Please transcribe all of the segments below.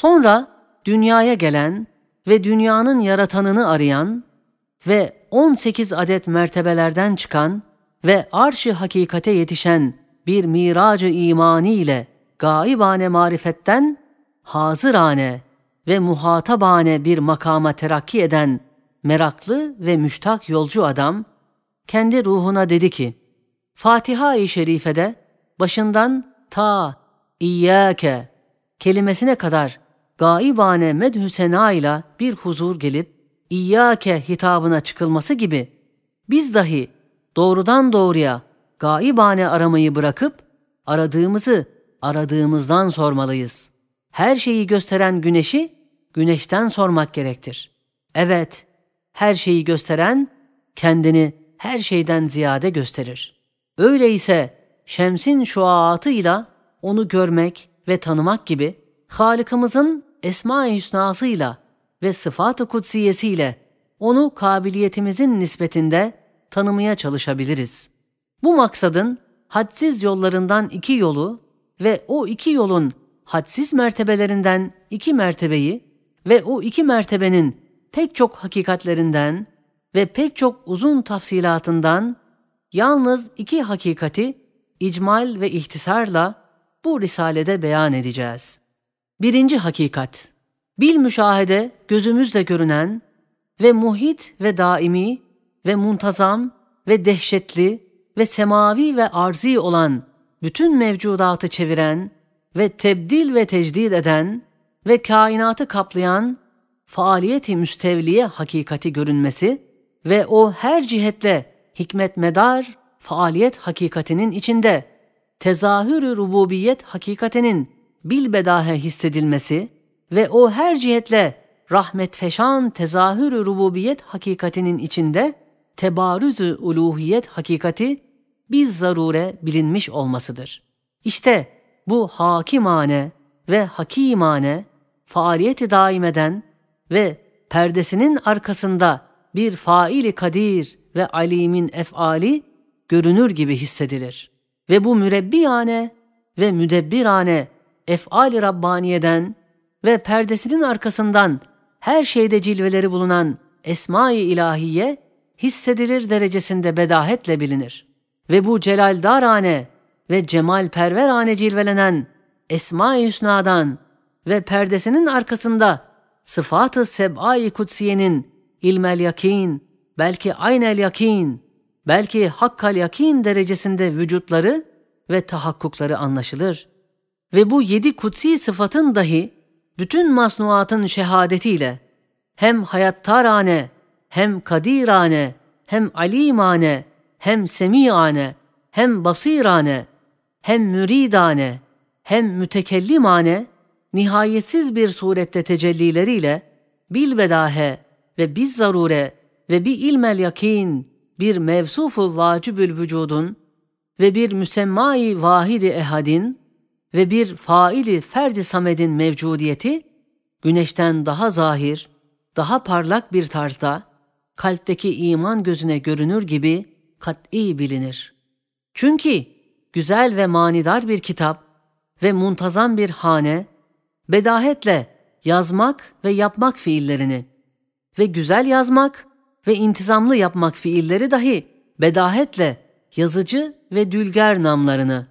Sonra dünyaya gelen ve dünyanın yaratanını arayan ve 18 adet mertebelerden çıkan ve arşı hakikate yetişen bir miracı imani ile gaibane marifetten hazırane ve muhatabane bir makama terakki eden meraklı ve müştak yolcu adam kendi ruhuna dedi ki, Fatiha-i Şerife'de başından ta İyyâke kelimesine kadar gaibane medhü sena ile bir huzur gelip İyyâke hitabına çıkılması gibi biz dahi doğrudan doğruya gaibane aramayı bırakıp aradığımızı aradığımızdan sormalıyız. Her şeyi gösteren güneşi güneşten sormak gerektir. Evet, her şeyi gösteren kendini her şeyden ziyade gösterir. Öyleyse şemsin şuaatıyla onu görmek ve tanımak gibi Halık'ımızın Esma-i Hüsna'sıyla ve sıfat-ı kutsiyesiyle onu kabiliyetimizin nispetinde tanımaya çalışabiliriz. Bu maksadın hadsiz yollarından iki yolu ve o iki yolun hadsiz mertebelerinden iki mertebeyi ve o iki mertebenin pek çok hakikatlerinden ve pek çok uzun tafsilatından yalnız iki hakikati icmal ve ihtisarla bu risalede beyan edeceğiz.'' Birinci hakikat. Bil müşahede gözümüzle görünen ve muhit ve daimi ve muntazam ve dehşetli ve semavi ve arzi olan bütün mevcudatı çeviren ve tebdil ve tecdid eden ve kainatı kaplayan faaliyeti müstevliye hakikati görünmesi ve o her cihetle hikmet medar faaliyet hakikatinin içinde tezahürü rububiyet hakikatinin bilbedahe hissedilmesi ve o her cihetle rahmet feşan tezahür rububiyet hakikatinin içinde tebarüzü uluhiyet hakikati biz zarure bilinmiş olmasıdır. İşte bu hakimane ve hakimane faaliyeti daim eden ve perdesinin arkasında bir faili kadir ve alimin efali görünür gibi hissedilir. Ve bu mürebbiyane ve müdebbirane efali Rabbaniye'den ve perdesinin arkasından her şeyde cilveleri bulunan Esma-i İlahiye hissedilir derecesinde bedahetle bilinir. Ve bu Celal Darane ve Cemal Perverane cilvelenen Esma-i Hüsna'dan ve perdesinin arkasında sıfat-ı seba kutsiyenin ilmel yakin, belki aynel yakin, belki hakkal yakin derecesinde vücutları ve tahakkukları anlaşılır.'' ve bu yedi kutsi sıfatın dahi bütün masnuatın şehadetiyle hem hayattarane, hem kadirane, hem alimane, hem semiane, hem basirane, hem müridane, hem mütekellimane, nihayetsiz bir surette tecellileriyle bilbedahe ve biz zarure ve bir ilmel yakin bir mevsufu vacibül vücudun ve bir müsemmai vahidi ehadin ve bir faili ferdi samedin mevcudiyeti güneşten daha zahir, daha parlak bir tarzda kalpteki iman gözüne görünür gibi kat'i bilinir. Çünkü güzel ve manidar bir kitap ve muntazam bir hane bedahetle yazmak ve yapmak fiillerini ve güzel yazmak ve intizamlı yapmak fiilleri dahi bedahetle yazıcı ve dülger namlarını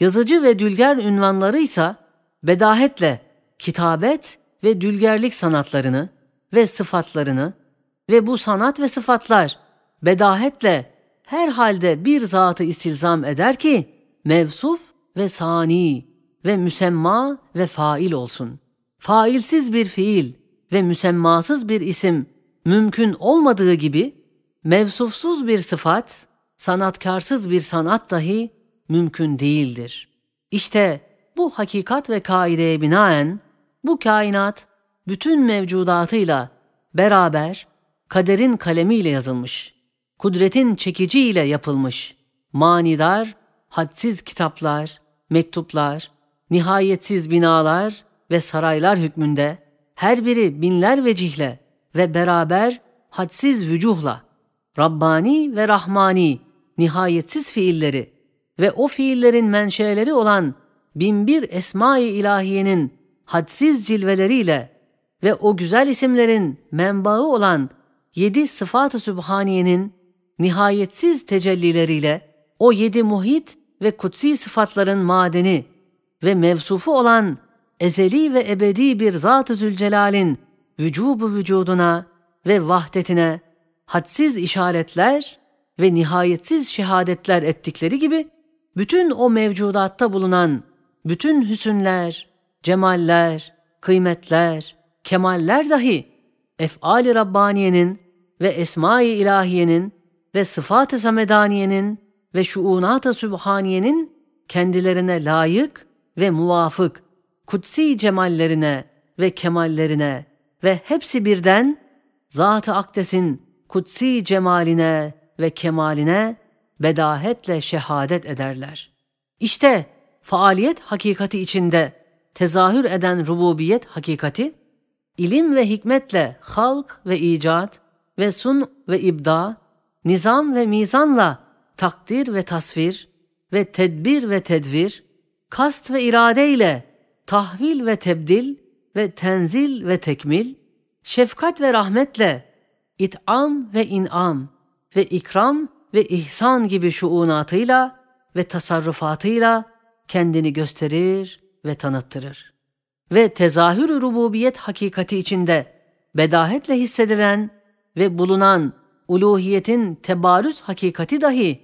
Yazıcı ve dülger ünvanları ise bedahetle kitabet ve dülgerlik sanatlarını ve sıfatlarını ve bu sanat ve sıfatlar bedahetle her halde bir zatı istilzam eder ki mevsuf ve sani ve müsemma ve fail olsun. Failsiz bir fiil ve müsemmasız bir isim mümkün olmadığı gibi mevsufsuz bir sıfat, sanatkarsız bir sanat dahi mümkün değildir. İşte bu hakikat ve kaideye binaen bu kainat bütün mevcudatıyla beraber kaderin kalemiyle yazılmış, kudretin çekiciyle yapılmış, manidar, hadsiz kitaplar, mektuplar, nihayetsiz binalar ve saraylar hükmünde her biri binler vecihle ve beraber hadsiz vücuhla, Rabbani ve Rahmani nihayetsiz fiilleri ve o fiillerin menşeleri olan binbir esma-i ilahiyenin hadsiz cilveleriyle ve o güzel isimlerin menbaı olan yedi sıfat-ı sübhaniyenin nihayetsiz tecellileriyle o yedi muhit ve kutsi sıfatların madeni ve mevsufu olan ezeli ve ebedi bir Zat-ı Zülcelal'in vücubu vücuduna ve vahdetine hadsiz işaretler ve nihayetsiz şehadetler ettikleri gibi bütün o mevcudatta bulunan bütün hüsünler, cemaller, kıymetler, kemaller dahi efali Rabbaniye'nin ve esma-i ilahiyenin ve sıfat-ı samedaniyenin ve şuunat-ı sübhaniyenin kendilerine layık ve muvafık kutsi cemallerine ve kemallerine ve hepsi birden Zat-ı Akdes'in kutsi cemaline ve kemaline bedahetle şehadet ederler. İşte faaliyet hakikati içinde tezahür eden rububiyet hakikati, ilim ve hikmetle halk ve icat ve sun ve ibda, nizam ve mizanla takdir ve tasvir ve tedbir ve tedvir, kast ve irade ile tahvil ve tebdil ve tenzil ve tekmil, şefkat ve rahmetle itam ve inam ve ikram ve ihsan gibi şuunatıyla ve tasarrufatıyla kendini gösterir ve tanıttırır. Ve tezahür rububiyet hakikati içinde bedahetle hissedilen ve bulunan uluhiyetin tebarüz hakikati dahi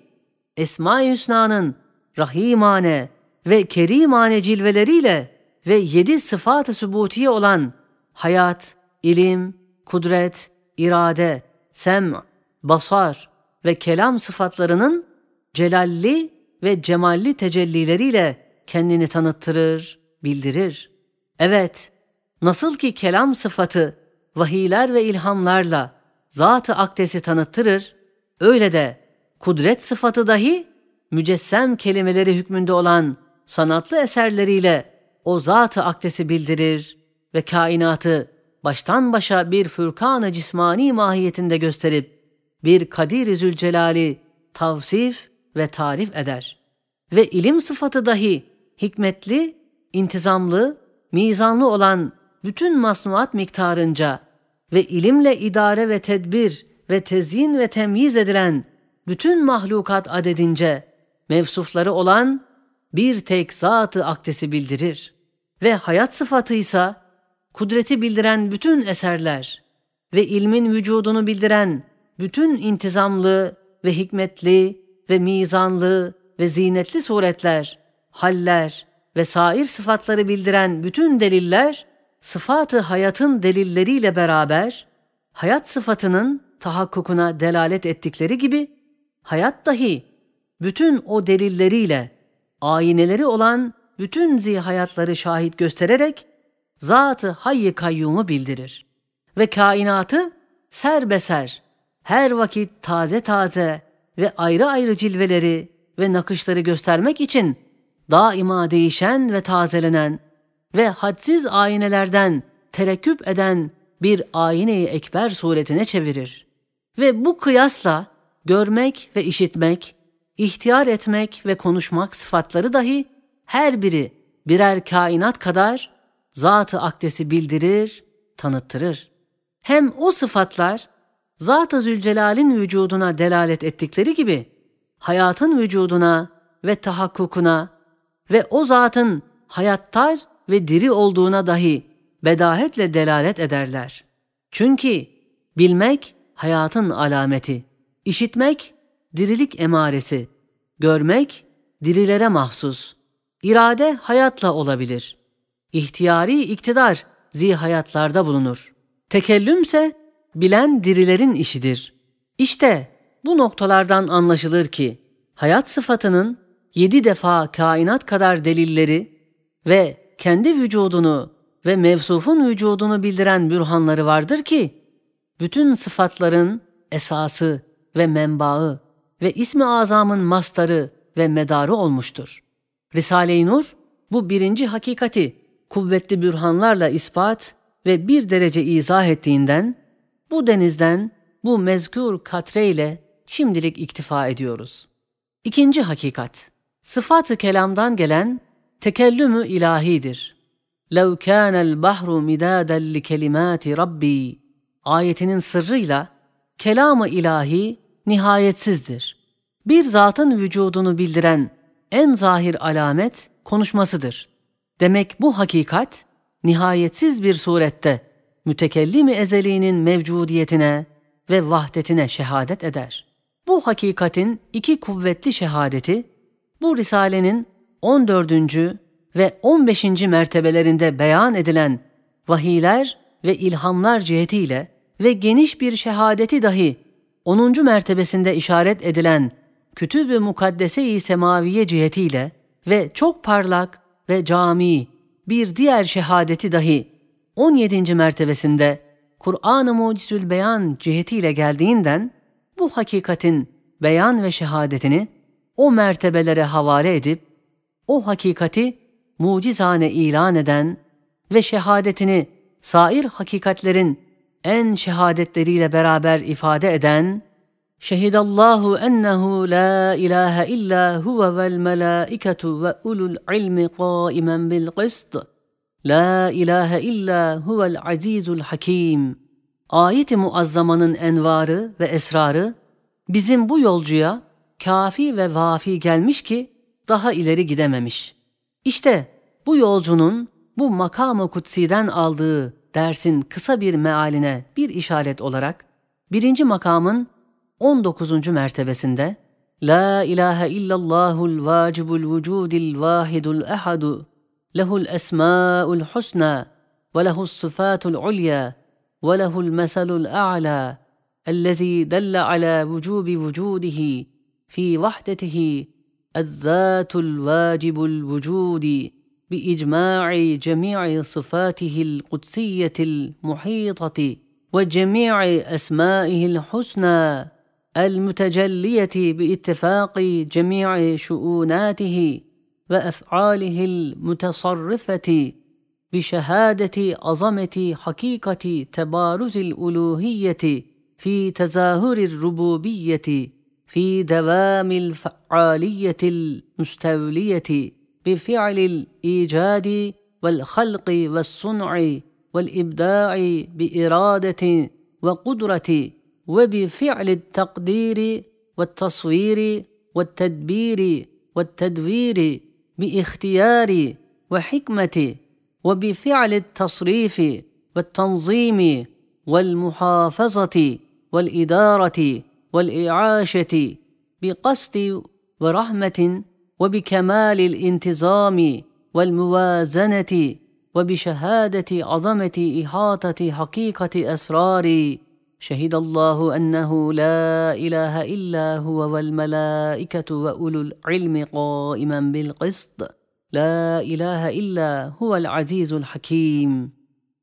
Esma-i Hüsna'nın rahimane ve kerimane cilveleriyle ve yedi sıfat-ı sübutiye olan hayat, ilim, kudret, irade, sem, basar, ve kelam sıfatlarının celalli ve cemalli tecellileriyle kendini tanıttırır, bildirir. Evet, nasıl ki kelam sıfatı vahiyler ve ilhamlarla zat-ı akdesi tanıttırır, öyle de kudret sıfatı dahi mücessem kelimeleri hükmünde olan sanatlı eserleriyle o zat-ı akdesi bildirir ve kainatı baştan başa bir fırkan-ı cismani mahiyetinde gösterip bir Kadir-i Zülcelal'i tavsif ve tarif eder. Ve ilim sıfatı dahi hikmetli, intizamlı, mizanlı olan bütün masnuat miktarınca ve ilimle idare ve tedbir ve tezyin ve temyiz edilen bütün mahlukat adedince mevsufları olan bir tek zatı akdesi bildirir. Ve hayat sıfatı ise kudreti bildiren bütün eserler ve ilmin vücudunu bildiren bütün intizamlı ve hikmetli ve mizanlı ve zinetli suretler, haller ve sair sıfatları bildiren bütün deliller, sıfatı hayatın delilleriyle beraber, hayat sıfatının tahakkukuna delalet ettikleri gibi, hayat dahi bütün o delilleriyle, ayineleri olan bütün zihayatları şahit göstererek, zatı hayy kayyumu bildirir ve kainatı serbeser her vakit taze taze ve ayrı ayrı cilveleri ve nakışları göstermek için daima değişen ve tazelenen ve hadsiz aynelerden terekküp eden bir ayneyi ekber suretine çevirir. Ve bu kıyasla görmek ve işitmek, ihtiyar etmek ve konuşmak sıfatları dahi her biri birer kainat kadar zatı akdesi bildirir, tanıttırır. Hem o sıfatlar Zat-ı Zülcelal'in vücuduna delalet ettikleri gibi hayatın vücuduna ve tahakkukuna ve o zatın hayattar ve diri olduğuna dahi bedahetle delalet ederler. Çünkü bilmek hayatın alameti, işitmek dirilik emaresi, görmek dirilere mahsus. İrade hayatla olabilir. İhtiyari iktidar zihayatlarda bulunur. Tekellümse bilen dirilerin işidir. İşte bu noktalardan anlaşılır ki hayat sıfatının yedi defa kainat kadar delilleri ve kendi vücudunu ve mevsufun vücudunu bildiren bürhanları vardır ki, bütün sıfatların esası ve menbaı ve ismi azamın mastarı ve medarı olmuştur. Risale-i Nur, bu birinci hakikati kuvvetli bürhanlarla ispat ve bir derece izah ettiğinden, bu denizden bu mezkur katre ile şimdilik iktifa ediyoruz. İkinci hakikat, sıfatı kelamdan gelen tekellümü ilahidir. لَوْ كَانَ الْبَحْرُ مِدَادًا لِكَلِمَاتِ رَبِّي ayetinin sırrıyla kelamı ilahi nihayetsizdir. Bir zatın vücudunu bildiren en zahir alamet konuşmasıdır. Demek bu hakikat nihayetsiz bir surette mütekellimi ezeliğinin mevcudiyetine ve vahdetine şehadet eder. Bu hakikatin iki kuvvetli şehadeti bu risalenin 14. ve 15. mertebelerinde beyan edilen vahiler ve ilhamlar cihetiyle ve geniş bir şehadeti dahi 10. mertebesinde işaret edilen kütüb-ü mukaddese-i semaviye cihetiyle ve çok parlak ve cami bir diğer şehadeti dahi 17. mertebesinde Kur'an-ı Mucizül Beyan cihetiyle geldiğinden bu hakikatin beyan ve şehadetini o mertebelere havale edip o hakikati mucizane ilan eden ve şehadetini sair hakikatlerin en şehadetleriyle beraber ifade eden Şehidallahu ennehu la ilahe illa huve vel melâiketu ve ulul ilmi qaimen bil qist.'' La ilahe illa huvel azizul hakim. Ayet-i muazzamanın envarı ve esrarı bizim bu yolcuya kafi ve vafi gelmiş ki daha ileri gidememiş. İşte bu yolcunun bu makamı kutsiden aldığı dersin kısa bir mealine bir işaret olarak birinci makamın 19. mertebesinde La ilahe illallahul vacibul vücudil vahidul ehadu له الاسماء الحسنى وله الصفات العليا وله المثل الاعلى الذي دل على وجوب وجوده في وحدته الذات الواجب الوجود باجماع جميع صفاته القدسيه المحيطه وجميع اسمائه الحسنى المتجليه باتفاق جميع شؤوناته وافعاله المتصرفه بشهاده عظمه حقيقه تبارز الالوهيه في تزاهر الربوبيه في دوام الفعاليه المستوليه بفعل الايجاد والخلق والصنع والابداع باراده وقدره وبفعل التقدير والتصوير والتدبير والتدوير باختياري وحكمتي وبفعل التصريف والتنظيم والمحافظة والإدارة والإعاشة بقصد ورحمة وبكمال الانتظام والموازنة وبشهادة عظمة إحاطة حقيقة اسراري شهد الله انه لا اله الا هو والملائكه واولو العلم قائما بالقسط La ilahe illa huvel azizul hakim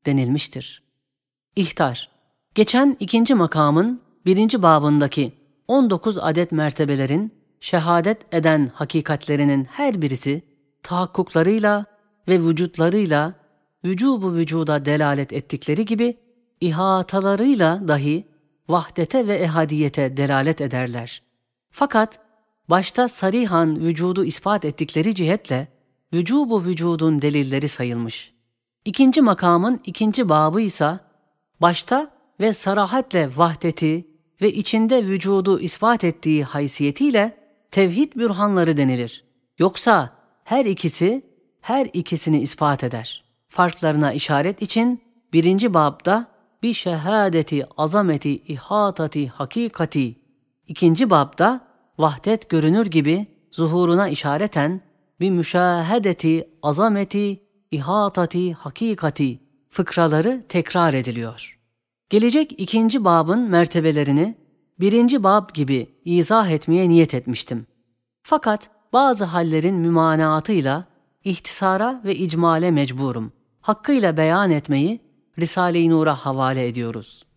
denilmiştir. İhtar Geçen ikinci makamın birinci babındaki 19 adet mertebelerin şehadet eden hakikatlerinin her birisi tahakkuklarıyla ve vücutlarıyla vücubu vücuda delalet ettikleri gibi ihatalarıyla dahi vahdete ve ehadiyete delalet ederler. Fakat başta sarihan vücudu ispat ettikleri cihetle vücubu vücudun delilleri sayılmış. İkinci makamın ikinci babı ise başta ve sarahatle vahdeti ve içinde vücudu ispat ettiği haysiyetiyle tevhid bürhanları denilir. Yoksa her ikisi her ikisini ispat eder. Farklarına işaret için birinci babda bi şehadeti azameti ihatati hakikati ikinci babda vahdet görünür gibi zuhuruna işareten bi müşahedeti azameti ihatati hakikati fıkraları tekrar ediliyor. Gelecek ikinci babın mertebelerini birinci bab gibi izah etmeye niyet etmiştim. Fakat bazı hallerin mümanaatıyla ihtisara ve icmale mecburum. Hakkıyla beyan etmeyi Risale-i Nur'a havale ediyoruz.